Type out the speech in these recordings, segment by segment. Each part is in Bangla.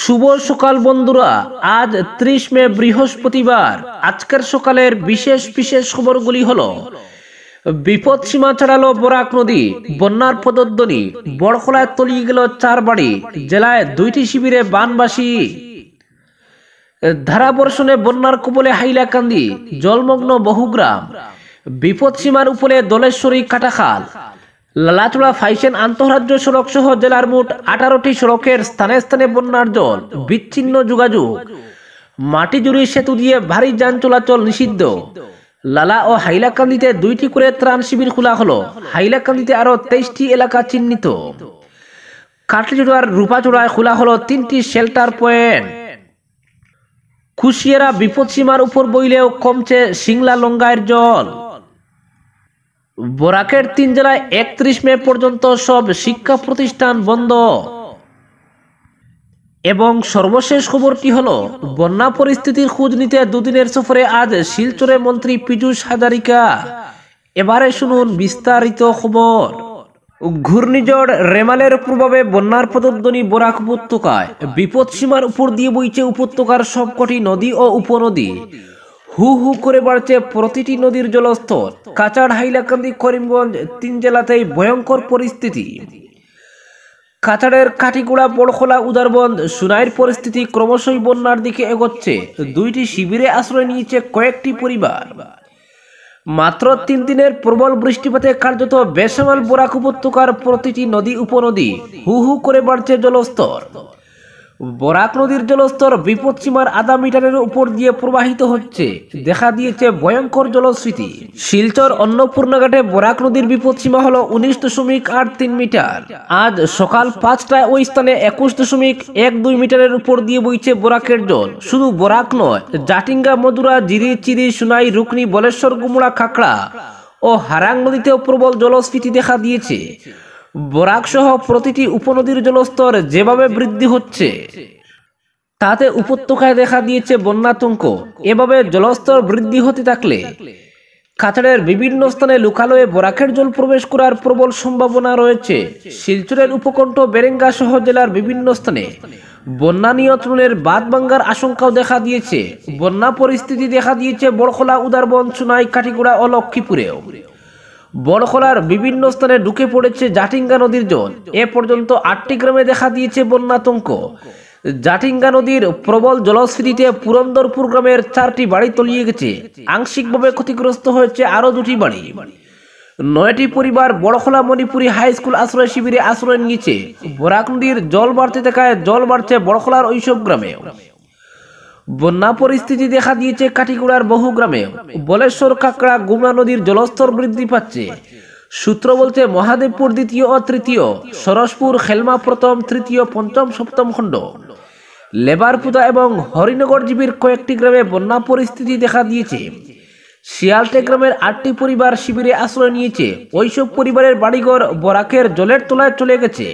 শুভ সকাল বন্ধুরা আজ ত্রিশ মে বৃহস্পতিবার আজকের সকালের বিশেষ বিশেষ খবরগুলি হল বিপদ সীমা ছাড়ালো বরাক নদী বন্যার পদদ্বনি বড়খোলায় তলিয়ে গেল চার বাড়ি জেলায় দুইটি শিবিরে বানবাসী ধারাবর্ষণে বন্যার কুবলে হাইলাকান্দি জলমগ্ন বহু গ্রাম বিপদ সীমার উপরে দলেশ্বরী কাটাখাল লালাচুড়া ফাইসেন আন্তঃরাজ্য সড়ক সহ জেলার মোট আঠারোটি সড়কের স্থানে স্থানে বন্যার জল বিচ্ছিন্ন যোগাযোগ মাটি জুড়ি সেতু দিয়ে ভারী যান চলাচল নিষিদ্ধ লালা ও হাইলাকান্দিতে দুইটি করে ত্রাণ শিবির খোলা হলো হাইলাকান্দিতে আরও তেইশটি এলাকা চিহ্নিত কাটলিচুড়ার রূপাচুড়ায় খোলা হলো তিনটি শেল্টার পয়েন্ট কুশিয়ারা বিপদসীমার উপর বইলেও কমছে সিংলা লঙ্গায়ের জল বরাকের তিন জেলায় একত্রিশ মে পর্যন্ত সব শিক্ষা প্রতিষ্ঠান বন্ধ এবং সর্বশেষ খবরটি হল বন্যা পরিস্থিতির খোঁজ নিতে দুদিনের সফরে আজ শিলচরে মন্ত্রী পীযুষ হাজারিকা এবারে শুনুন বিস্তারিত খবর ঘূর্ণিঝড় রেমালের প্রভাবে বন্যার প্রদধ্বনি বরাক উপত্যকায় বিপদসীমার উপর দিয়ে বইছে উপত্যকার সবকটি নদী ও উপনদী হু হু করে বাড়ছে প্রতিটি নদীর জলস্তর কাঁচার হাইলাকান্দি করিমগঞ্জ তিন জেলাতেই ভয়ঙ্কর পরিস্থিতি কাছাড়ের কাটিগুড়া বড়খোলা উদারবন্দ সুনাইয়ের পরিস্থিতি ক্রমশই বন্যার দিকে এগোচ্ছে দুইটি শিবিরে আশ্রয় নিয়েছে কয়েকটি পরিবার মাত্র তিন দিনের প্রবল বৃষ্টিপাতে কার্যত বেসামাল বোরাক উপত্যকার প্রতিটি নদী উপনদী হু হু করে বাড়ছে জলস্তর বরাক নদীর জলস্তর বিপদসীমার আধা মিটারের উপর দিয়ে প্রবাহিত হচ্ছে দেখা দিয়েছে ভয়ঙ্কর জলস্মৃতি শিলচর অন্নপূর্ণাঘাটে বরাক নদীর বিপদসীমা হল উনিশ দশমিক আট তিন মিটার আজ সকাল পাঁচটায় ওই স্থানে একুশ দশমিক এক দুই মিটারের উপর দিয়ে বইছে বরাকের জল শুধু বরাক নয় জাটিঙ্গা মদুরা জিরি চিরি সুনাই রুকনি বলেশ্বর গুমড়া খাকড়া ও হারাং নদীতেও প্রবল জলস্ফীতি দেখা দিয়েছে বরাকসহ প্রতিটি উপনদীর জলস্তর যেভাবে বৃদ্ধি হচ্ছে তাতে উপত্যকায় দেখা দিয়েছে বন্যাতঙ্ক এভাবে জলস্তর বৃদ্ধি হতে থাকলে কাছাড়ের বিভিন্ন স্থানে লোকালয়ে বরাকের জল প্রবেশ করার প্রবল সম্ভাবনা রয়েছে শিলচরের উপকণ্ঠ বেরেঙ্গা সহ জেলার বিভিন্ন স্থানে বন্যা নিয়ন্ত্রণের বাদ ভাঙ্গার আশঙ্কাও দেখা দিয়েছে বন্যা পরিস্থিতি দেখা দিয়েছে বড়খোলা উদারবন সুনাই কাটিগুড়া ও লক্ষ্মীপুরেও বড়খোলার বিভিন্ন স্থানে ঢুকে পড়েছে জাটিঙ্গা নদীর জল এ পর্যন্ত আটটি গ্রামে দেখা দিয়েছে বন্যাতঙ্ক জাটিঙ্গা নদীর প্রবল জলশ্রীতে পুরন্দরপুর গ্রামের চারটি বাড়ি তলিয়ে গেছে আংশিকভাবে ক্ষতিগ্রস্ত হয়েছে আরও দুটি বাড়ি নয়টি পরিবার বড়খোলা মণিপুরি হাই স্কুল আশ্রয় শিবিরে আশ্রয় নিয়েছে বরাক নদীর জল বাড়তে থাকায় জল বাড়ছে বড়খোলার ওইসব গ্রামে বন্যা পরিস্থিতি দেখা দিয়েছে কাটিগুড়ার বহু গ্রামে বলেশ্বর কাকড়া গুমরা নদীর জলস্তর বৃদ্ধি পাচ্ছে সূত্র বলছে মহাদেবপুর দ্বিতীয় ও তৃতীয় সরসপুর খেলমা প্রথম তৃতীয় পঞ্চম সপ্তম খণ্ড লেবারপুদা এবং হরিনগর জীবীর কয়েকটি গ্রামে বন্যা পরিস্থিতি দেখা দিয়েছে শিয়ালটে গ্রামের আটটি পরিবার শিবিরে আশ্রয় নিয়েছে ওইসব পরিবারের বাড়িঘর বরাকের জলের তলায় চলে গেছে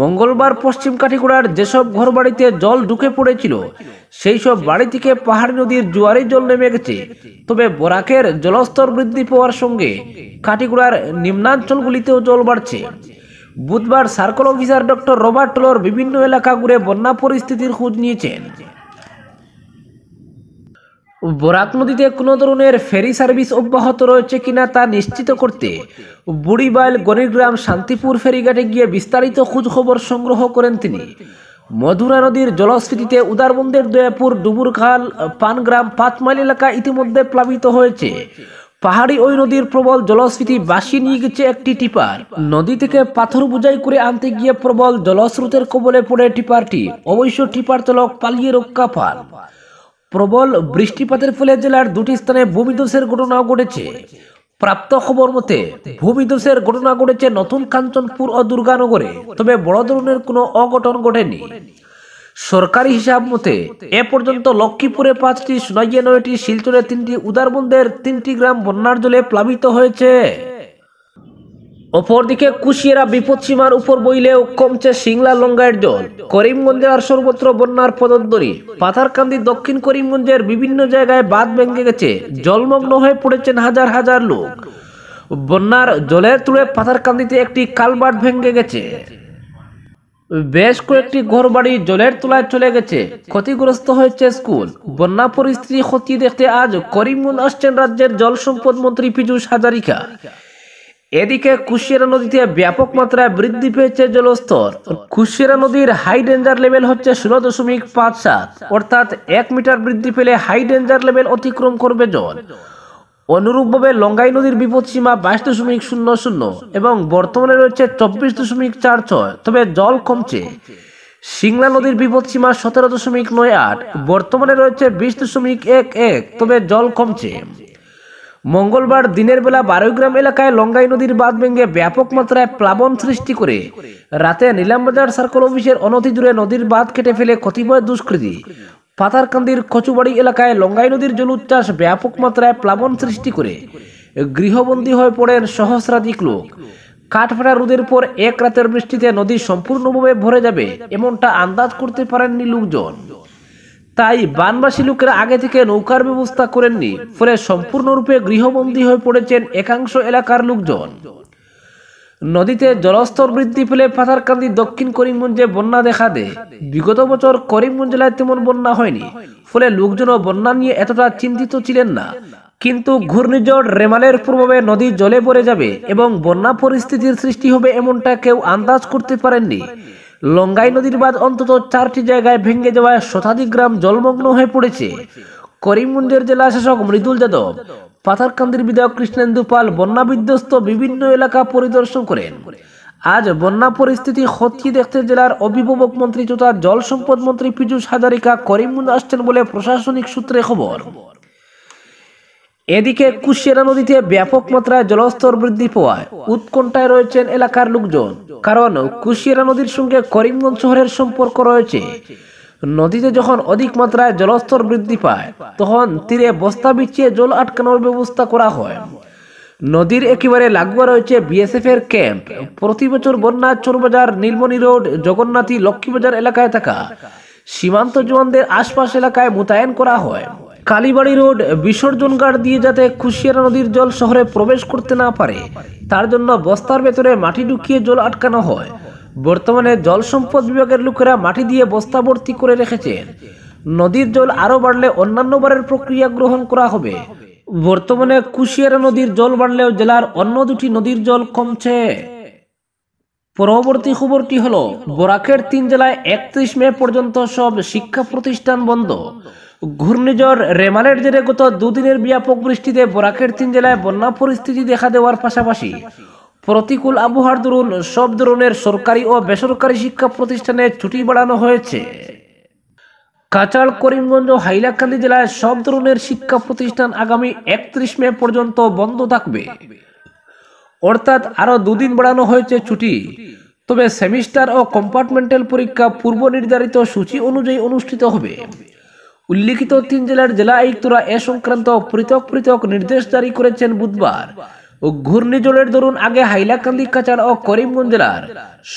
মঙ্গলবার পশ্চিম কাঠিকুড়ার যেসব ঘরবাড়িতে জল ঢুকে পড়েছিল সেই সব বাড়ি থেকে পাহাড়ি নদীর জোয়ারি জল নেমে গেছে তবে বরাকের জলস্তর বৃদ্ধি পাওয়ার সঙ্গে কাঠিগুড়ার নিম্নাঞ্চলগুলিতেও জল বাড়ছে বুধবার সার্কল অফিসার ডক্টর রবার্ট টলর বিভিন্ন এলাকা ঘুরে বন্যা পরিস্থিতির খোঁজ নিয়েছেন বরাক নদীতে কোনো ধরনের ফেরি সার্ভিস অব্যাহত রয়েছে কিনা তা নিশ্চিত করতে বুড়িবাইল গণিগ্রাম শান্তিপুর ফেরিঘাটে গিয়ে বিস্তারিত খোঁজখবর সংগ্রহ করেন তিনি মধুরা নদীর জলস্ফীতিতে উদারবন্দের দয়াপুর ডুবুরখাল পানগ্রাম পাঁচমাইল এলাকা ইতিমধ্যে প্লাবিত হয়েছে পাহাড়ি ওই নদীর প্রবল জলস্ফীতি বাসি নিয়ে গেছে একটি টিপার নদী থেকে পাথর বুঝাই করে আনতে গিয়ে প্রবল জলস্রোতের কবলে পড়ে টিপারটি অবশ্য টিপার চলক পালিয়ে রক্ষা পান প্রবল বৃষ্টিপাতের ফলে জেলার দুটি স্থানে ভূমিধসের ঘটনাও ঘটেছে প্রাপ্ত খবর মতে ভূমিধসের ঘটনা ঘটেছে নতুন কাঞ্চনপুর ও দুর্গানগরে তবে বড় ধরনের কোনো অঘটন ঘটেনি সরকারি হিসাব মতে এ পর্যন্ত লক্ষ্মীপুরে পাঁচটি সোনাইয়া নয়টি শিলচরে তিনটি উদারবন্দের তিনটি গ্রাম বন্যার জলে প্লাবিত হয়েছে অপরদিকে কুশিয়ারা বিপদসীমার উপর বইলেও কমছে সিংলা লঙ্গায়ের জল করিমগঞ্জে আর সর্বত্র বন্যার পদদ্দরী পাথারকান্দি দক্ষিণ করিমগঞ্জের বিভিন্ন জায়গায় বাঁধ ভেঙে গেছে জলমগ্ন হয়ে পড়েছেন হাজার হাজার লোক বন্যার জলের তুলে পাথারকান্দিতে একটি কালবাট ভেঙে গেছে বেশ কয়েকটি ঘরবাড়ি জলের তোলায় চলে গেছে ক্ষতিগ্রস্ত হয়েছে স্কুল বন্যা পরিস্থিতি ক্ষতি দেখতে আজ করিমগঞ্জ আসছেন রাজ্যের জল সম্পদ মন্ত্রী পীযুষ হাজারিকা এদিকে কুশিয়ারা নদীতে ব্যাপক মাত্রায় বৃদ্ধি পেয়েছে জলস্তর কুশিয়ারা নদীর হাই ডেঞ্জার লেভেল হচ্ছে ষোলো দশমিক পাঁচ সাত অর্থাৎ এক মিটার বৃদ্ধি পেলে হাই ডেঞ্জার লেভেল অতিক্রম করবে জল অনুরূপভাবে লঙ্গাই নদীর বিপদসীমা বাইশ দশমিক শূন্য শূন্য এবং বর্তমানে রয়েছে চব্বিশ দশমিক চার ছয় তবে জল কমছে সিংলা নদীর বিপদসীমা সতেরো দশমিক নয় আট বর্তমানে রয়েছে বিশ দশমিক এক এক তবে জল কমছে মঙ্গলবার দিনের বেলা বারোগ্রাম এলাকায় লঙ্গাই নদীর বাঁধ ভেঙে ব্যাপক মাত্রায় প্লাবন সৃষ্টি করে রাতে নীলামবাজার সার্কল অফিসের অনতি দূরে নদীর বাঁধ কেটে ফেলে ক্ষতিময় দুষ্কৃতী পাতারকান্দির কচুবাড়ি এলাকায় লঙ্গাই নদীর চাষ ব্যাপক মাত্রায় প্লাবন সৃষ্টি করে গৃহবন্দী হয়ে পড়েন সহস্রাধিক লোক কাঠফাটা রোদের পর এক রাতের বৃষ্টিতে নদী সম্পূর্ণভাবে ভরে যাবে এমনটা আন্দাজ করতে পারেননি লোকজন তাই বানবাসী লোকেরা আগে থেকে নৌকার ব্যবস্থা করেননি ফলে সম্পূর্ণরূপে গৃহবন্দী হয়ে পড়েছেন একাংশ এলাকার লোকজন নদীতে জলস্তর বৃদ্ধি পেলে পাথারকান্দি দক্ষিণ করিমগঞ্জে বন্যা দেখা দেয় বিগত বছর করিমগঞ্জ জেলায় তেমন বন্যা হয়নি ফলে লোকজনও বন্যা নিয়ে এতটা চিন্তিত ছিলেন না কিন্তু ঘূর্ণিঝড় রেমালের প্রভাবে নদী জলে পড়ে যাবে এবং বন্যা পরিস্থিতির সৃষ্টি হবে এমনটা কেউ আন্দাজ করতে পারেননি লঙ্গাই নদীর বাঁধ অন্তত চারটি জায়গায় ভেঙে যাওয়ায় শতাধিক গ্রাম জলমগ্ন হয়ে পড়েছে করিমগঞ্জের জেলা শাসক মৃদুল যাদব পাথারকান্দির বিধায়ক কৃষ্ণেন্দু পাল বন্যা বিধ্বস্ত বিভিন্ন এলাকা পরিদর্শন করেন আজ বন্যা পরিস্থিতি খতিয়ে দেখতে জেলার অভিভাবক মন্ত্রী তথা জল সম্পদ মন্ত্রী পীযুষ হাজারিকা করিমগঞ্জ আসছেন বলে প্রশাসনিক সূত্রে খবর এদিকে কুশিয়ারা নদীতে ব্যাপক মাত্রায় জলস্তর বৃদ্ধি পাওয়ায় উৎকণ্ঠায় রয়েছেন এলাকার লোকজন কারণ কুশিয়ারা নদীর সঙ্গে করিমগঞ্জ শহরের সম্পর্ক রয়েছে নদীতে যখন অধিক মাত্রায় জলস্তর বৃদ্ধি পায় তখন তীরে বস্তা বিছিয়ে জল আটকানোর ব্যবস্থা করা হয় নদীর একেবারে লাগোয়া রয়েছে বিএসএফ এর ক্যাম্প প্রতি বছর বন্যা চোরবাজার নীলমণি রোড জগন্নাথী লক্ষ্মীবাজার এলাকায় থাকা সীমান্ত জওয়ানদের আশপাশ এলাকায় মোতায়েন করা হয় কালীবাড়ি রোড বিসর্জন গাড় দিয়ে যাতে খুশিয়ারা নদীর জল শহরে প্রবেশ করতে না পারে তার জন্য বস্তার ভেতরে মাটি ঢুকিয়ে জল আটকানো হয় বর্তমানে জল সম্পদ বিভাগের লোকেরা মাটি দিয়ে বস্তা ভর্তি করে রেখেছেন নদীর জল আরও বাড়লে অন্যান্য বারের প্রক্রিয়া গ্রহণ করা হবে বর্তমানে কুশিয়ারা নদীর জল বাড়লেও জেলার অন্য দুটি নদীর জল কমছে পরবর্তী খবরটি হল বরাকের তিন জেলায় একত্রিশ মে পর্যন্ত সব শিক্ষা প্রতিষ্ঠান বন্ধ ঘূর্ণিঝড় রেমালের জেরে গত দুদিনের ব্যাপক বৃষ্টিতে বরাকের তিন জেলায় বন্যা পরিস্থিতি দেখা দেওয়ার পাশাপাশি প্রতিকূল আবহাওয়ার দরুন সব ধরনের সরকারি ও বেসরকারি শিক্ষা প্রতিষ্ঠানে ছুটি বাড়ানো হয়েছে কাঁচাল করিমগঞ্জ হাইলাকান্দি জেলায় সব ধরনের শিক্ষা প্রতিষ্ঠান আগামী একত্রিশ মে পর্যন্ত বন্ধ থাকবে অর্থাৎ আরও দুদিন বাড়ানো হয়েছে ছুটি তবে সেমিস্টার ও কম্পার্টমেন্টাল পরীক্ষা পূর্ব নির্ধারিত সূচি অনুযায়ী অনুষ্ঠিত হবে উল্লিখিত তিন জেলার জেলা আয়ুক্তরা এ সংক্রান্ত পৃথক পৃথক নির্দেশ জারি করেছেন বুধবার ও ঘূর্ণিঝড়ের দরুন আগে হাইলাকান্দি কাচার ও করিমগঞ্জ জেলার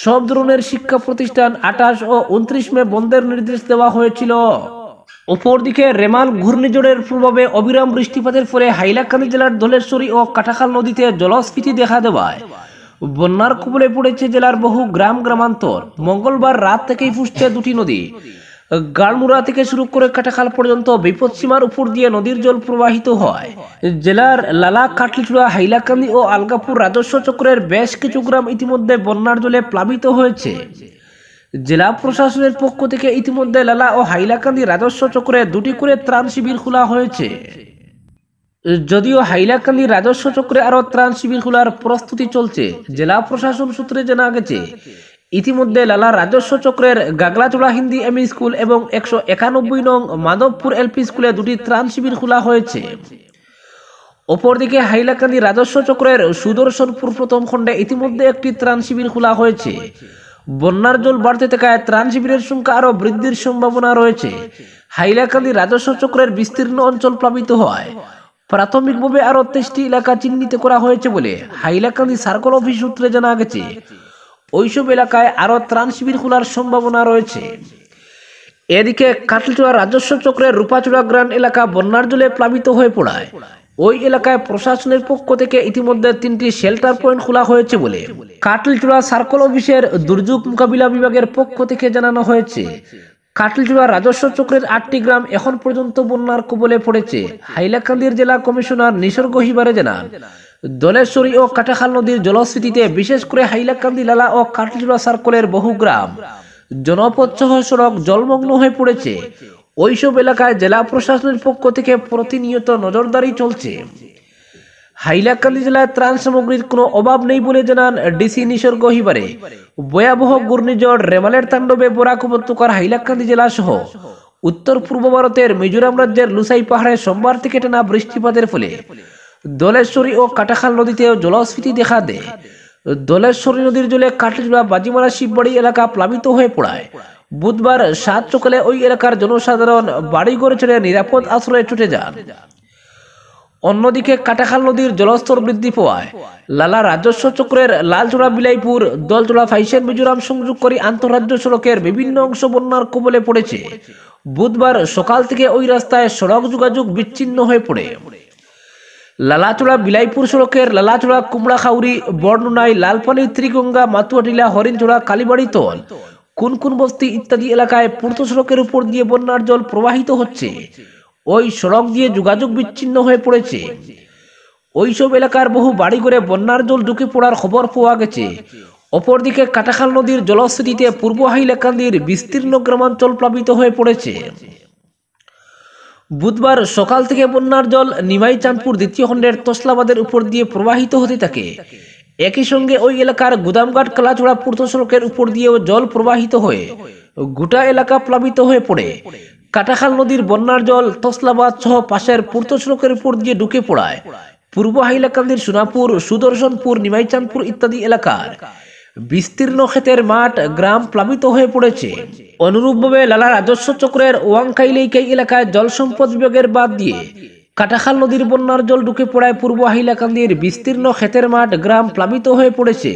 সব ধরনের শিক্ষা প্রতিষ্ঠান আঠাশ ও উনত্রিশ মে বন্ধের নির্দেশ দেওয়া হয়েছিল অপরদিকে রেমাল ঘূর্ণিঝড়ের প্রভাবে অবিরাম বৃষ্টিপাতের ফলে হাইলাকান্দি জেলার ধলেশ্বরী ও কাটাখাল নদীতে জলস্ফীতি দেখা দেওয়ায় বন্যার কবলে পড়েছে জেলার বহু গ্রাম গ্রামান্তর মঙ্গলবার রাত থেকেই ফুসছে দুটি নদী গাড়মুড়া থেকে শুরু করে কাটাখাল পর্যন্ত বিপদসীমার উপর দিয়ে নদীর জল প্রবাহিত হয় জেলার লালা কাটলিচুড়া হাইলাকান্দি ও আলগাপুর রাজস্ব চক্রের বেশ কিছু গ্রাম ইতিমধ্যে বন্যার জলে প্লাবিত হয়েছে জেলা প্রশাসনের পক্ষ থেকে ইতিমধ্যে লালা ও হাইলাকান্দি রাজস্ব চক্রে দুটি করে ত্রাণ শিবির খোলা হয়েছে যদিও হাইলাকান্দি রাজস্ব চক্রে আরও ত্রাণ শিবির খোলার প্রস্তুতি চলছে জেলা প্রশাসন সূত্রে জানা গেছে ইতিমধ্যে লালা রাজস্ব চক্রের Gaglachora Hindi M e school এবং একশো একানব্বই নং মাধবপুর এলপি স্কুলে দুটি ত্রাণ শিবির খোলা হয়েছে অপরদিকে হাইলাকান্দি রাজস্ব চক্রের সুদর্শনপুর প্রথম খণ্ডে ইতিমধ্যে একটি ত্রাণ শিবির খোলা হয়েছে বন্যার জল বাড়তে থাকায় ত্রাণ শিবিরের সংখ্যা আরও বৃদ্ধির সম্ভাবনা রয়েছে হাইলাকান্দি রাজস্ব চক্রের বিস্তীর্ণ অঞ্চল প্লাবিত হয় প্রাথমিকভাবে আরও তেইশটি এলাকা চিহ্নিত করা হয়েছে বলে হাইলাকান্দি সার্কল অফিস সূত্রে জানা গেছে ওইসব এলাকায় আরও ত্রাণ শিবির খোলার সম্ভাবনা রয়েছে এদিকে কাটলচুয়া রাজস্ব চক্রের রূপাচুড়া গ্রাম এলাকা বন্যার জলে প্লাবিত হয়ে পড়ায় ওই এলাকায় প্রশাসনের পক্ষ থেকে ইতিমধ্যে তিনটি শেল্টার পয়েন্ট খোলা হয়েছে বলে কাটলচুড়া সার্কল অফিসের দুর্যোগ মোকাবিলা বিভাগের পক্ষ থেকে জানানো হয়েছে কাটলচুড়া রাজস্ব চক্রের আটটি গ্রাম এখন পর্যন্ত বন্যার কবলে পড়েছে হাইলাকান্দির জেলা কমিশনার নিসর্গ হিবারে জানান দলেশ্বরী ও কাটাখাল নদীর জলস্ফীতিতে বিশেষ করে হাইলাকান্দি লালা ও কাটলিরা সার্কলের বহু গ্রাম সহ সড়ক জলমগ্ন হয়ে পড়েছে ওইসব এলাকায় জেলা প্রশাসনের পক্ষ থেকে প্রতিনিয়ত নজরদারি চলছে হাইলাকান্দি জেলায় ত্রাণ সামগ্রীর কোনো অভাব নেই বলে জানান ডিসি নিসর্গ হিবারে ভয়াবহ ঘূর্ণিঝড় রেমালের তাণ্ডবে বরাক উপত্যকার হাইলাকান্দি জেলা সহ উত্তর পূর্ব ভারতের মিজোরাম রাজ্যের লুসাই পাহাড়ে সোমবার থেকে টানা বৃষ্টিপাতের ফলে দলেশ্বরী ও কাটাখাল নদীতে জলস্ফীতি দেখা দেয় দলেশ্বরী নদীর জলে কাটলিজোড়া বাজিমারা শিববাড়ি এলাকা প্লাবিত হয়ে পড়ায় বুধবার সাত সকালে ওই এলাকার জনসাধারণ গড়ে ছেড়ে নিরাপদ আশ্রয়ে ছুটে যান অন্যদিকে কাটাখাল নদীর জলস্তর বৃদ্ধি পাওয়ায় লালা রাজস্ব চক্রের লালচোড়া বিলাইপুর দলচোড়া ফাইসেন মিজোরাম সংযোগ করে আন্তঃরাজ্য সড়কের বিভিন্ন অংশ বন্যার কবলে পড়েছে বুধবার সকাল থেকে ওই রাস্তায় সড়ক যোগাযোগ বিচ্ছিন্ন হয়ে পড়ে লালাচুড়া বিলাইপুর সড়কের লালাচুড়া কুমড়াখাউরি বর্ণনায় লালপানি ত্রিগঙ্গা মাতুয়াটিলা হরিণচোড়া কালীবাড়ি তল কোন কোন বস্তি ইত্যাদি এলাকায় পূর্ত সড়কের উপর দিয়ে বন্যার জল প্রবাহিত হচ্ছে ওই সড়ক দিয়ে যোগাযোগ বিচ্ছিন্ন হয়ে পড়েছে ওইসব এলাকার বহু বাড়ি করে বন্যার জল ঢুকে পড়ার খবর পাওয়া গেছে অপরদিকে কাটাখাল নদীর জলস্থিতিতে পূর্ব হাইলাকান্দির বিস্তীর্ণ গ্রামাঞ্চল প্লাবিত হয়ে পড়েছে বুধবার সকাল থেকে বন্যার জল নিমাই চাঁদপুর দ্বিতীয় খণ্ডের তসলাবাদের উপর দিয়ে প্রবাহিত হতে থাকে একই সঙ্গে ওই এলাকার গুদামঘাট কালাচোড়া পূর্ত সড়কের উপর দিয়েও জল প্রবাহিত হয়ে গোটা এলাকা প্লাবিত হয়ে পড়ে কাটাখাল নদীর বন্যার জল তসলাবাদ সহ পাশের পূর্ত সড়কের উপর দিয়ে ঢুকে পড়ায় পূর্ব হাইলাকান্দির সোনাপুর সুদর্শনপুর নিমাইচাঁদপুর ইত্যাদি এলাকার বিস্তীর্ণ ক্ষেতের মাঠ গ্রাম প্লাবিত হয়ে পড়েছে অনুরূপভাবে লালা রাজস্ব চক্রের ওয়াংখাইলেইকাই এলাকায় জল সম্পদ বিভাগের বাদ দিয়ে কাটাখাল নদীর বন্যার জল ঢুকে পড়ায় পূর্ব হাইলাকান্দির বিস্তীর্ণ ক্ষেতের মাঠ গ্রাম প্লাবিত হয়ে পড়েছে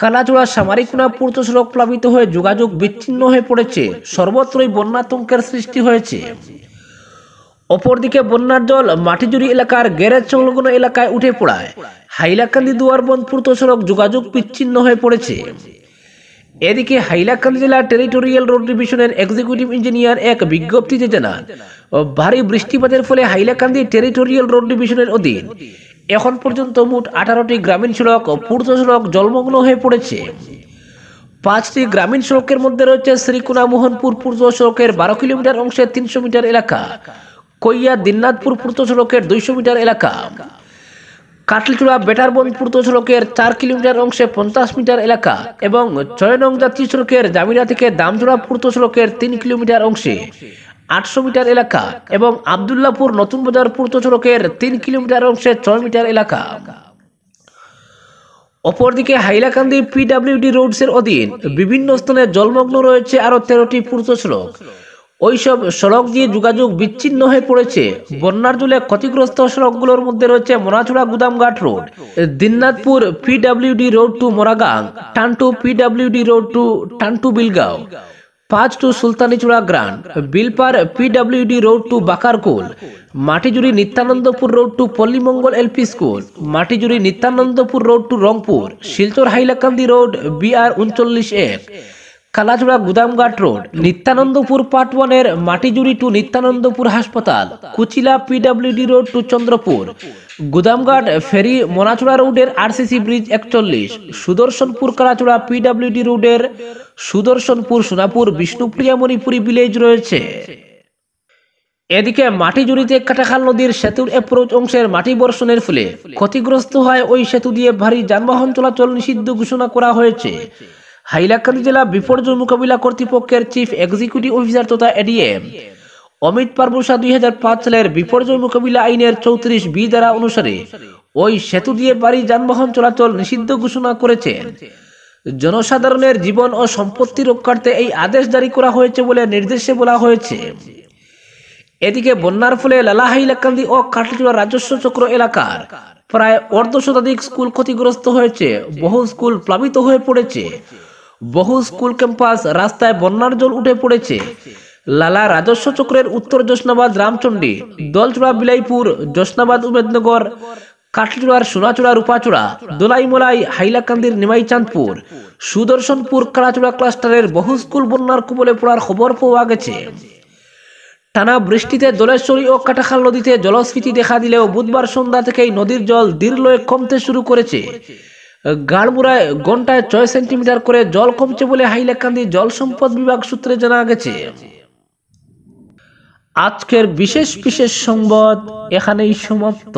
কালাচোড়া সামারিকুনা পূর্ত সড়ক প্লাবিত হয়ে যোগাযোগ বিচ্ছিন্ন হয়ে পড়েছে সর্বত্রই বন্যাতঙ্কের সৃষ্টি হয়েছে অপরদিকে বন্যার জল মাটিজুরি এলাকার গ্যারেজ সংলগ্ন এলাকায় উঠে পড়ায় হাইলাকান্দি বন পূর্ত সড়ক যোগাযোগ বিচ্ছিন্ন হয়ে পড়েছে এদিকে হাইলাকান্দি জেলা টেরিটোরিয়াল রোড ডিভিশনের এক্সিকিউটিভ ইঞ্জিনিয়ার এক বিজ্ঞপ্তিতে জানান ভারী বৃষ্টিপাতের ফলে হাইলাকান্দি টেরিটোরিয়াল রোড ডিভিশনের অধীন এখন পর্যন্ত মোট আঠারোটি গ্রামীণ সড়ক পূর্ত সড়ক জলমগ্ন হয়ে পড়েছে পাঁচটি গ্রামীণ সড়কের মধ্যে রয়েছে শ্রীকোনা মোহনপুর পূর্ত সড়কের বারো কিলোমিটার অংশে তিনশো মিটার এলাকা কইয়া দিননাথপুর পূর্ত সড়কের দুইশো মিটার এলাকা কাটলিচুড়া বেটারবন পূর্ত সড়কের চার কিলোমিটার অংশে পঞ্চাশ মিটার এলাকা এবং চয়নং নং জাতীয় সড়কের জামিরা থেকে দামজোড়া পূর্ত সড়কের তিন কিলোমিটার অংশে আটশো মিটার এলাকা এবং আবদুল্লাপুর নতুন বাজার পূর্ত সড়কের তিন কিলোমিটার অংশে ছয় মিটার এলাকা অপরদিকে হাইলাকান্দি পিডাব্লিউডি রোডসের অধীন বিভিন্ন স্থানে জলমগ্ন রয়েছে আরও তেরোটি পূর্ত সড়ক ওইসব সড়ক দিয়ে যোগাযোগ বিচ্ছিন্ন হয়ে পড়েছে বন্যার জলে ক্ষতিগ্রস্ত সড়কগুলোর মধ্যে রয়েছে Monachura Gudamghat road Dinnathpur PWD road to Moragang Tantu PWD road to Tantu Bilgaon পাঁচ টু সুলতানিচুড়া গ্রান Bilpar PWD road to Bakarkul Matijuri Nityanandapur road to Pallimangal LP school Matijuri Nityanandapur road to Rangpur Silchar Hailakandi road BR উনচল্লিশ এক কালাজোড়া গুদামঘাট রোড নিত্যানন্দপুর পার্ট ওয়ানের মাটিজুড়ি টু নিত্যানন্দপুর হাসপাতাল Kuchila PWD road to Chandrapur Gudamghat ferry Monachura রোডের আরসিসি ব্রিজ একচল্লিশ সুদর্শনপুর কালাচুড়া পিডাব্লিউডি রোডের সুদর্শনপুর সোনাপুর বিষ্ণুপ্রিয়া মণিপুরি ভিলেজ রয়েছে এদিকে মাটি জুড়িতে কাটাখাল নদীর সেতুর অ্যাপ্রোচ অংশের মাটি বর্ষণের ফলে ক্ষতিগ্রস্ত হয় ওই সেতু দিয়ে ভারী যানবাহন চলাচল নিষিদ্ধ ঘোষণা করা হয়েছে হাইলাকান্দি জেলা বিপর্যয় মোকাবিলা কর্তৃপক্ষের চিফ এক্সিকিউটিভ অফিসার তথা এডিএম অমিত পারবসা দুই সালের বিপর্যয় মোকাবিলা আইনের চৌত্রিশ বি দ্বারা অনুসারে ওই সেতু দিয়ে বাড়ি যানবাহন চলাচল নিষিদ্ধ ঘোষণা করেছে জনসাধারণের জীবন ও সম্পত্তি রক্ষার্থে এই আদেশ জারি করা হয়েছে বলে নির্দেশে বলা হয়েছে এদিকে বন্যার ফলে লালাহাইলাকান্দি ও কাটলিচুড়া রাজস্ব চক্র এলাকার প্রায় অর্ধ শতাধিক স্কুল ক্ষতিগ্রস্ত হয়েছে বহু স্কুল প্লাবিত হয়ে পড়েছে বহু স্কুল ক্যাম্পাস রাস্তায় বন্যার জল উঠে পড়েছে লালা রাজস্ব চক্রের উত্তর জোসনাবাদ রামচণ্ডী দলচূড়া বিলাইপুর জোসনাবাদ উমেদনগর কাঠচুড়ার সোনাচূড়া রূপাচূড়া দোলাইমলাই হাইলাকান্দির নিমাই চাঁদপুর সুদর্শনপুর কালাচুড়া ক্লাস্টারের বহু স্কুল বন্যার কুবলে পড়ার খবর পাওয়া গেছে টানা বৃষ্টিতে জলেশ্বরী ও কাটাখাল নদীতে জলস্ফীতি দেখা দিলেও বুধবার সন্ধ্যা থেকেই নদীর জল দীর্ঘ কমতে শুরু করেছে গাড়মুড়ায় ঘন্টায় ছয় সেন্টিমিটার করে জল কমছে বলে হাইলাকান্দি জল সম্পদ বিভাগ সূত্রে জানা গেছে আজকের বিশেষ বিশেষ সংবাদ এখানেই সমাপ্ত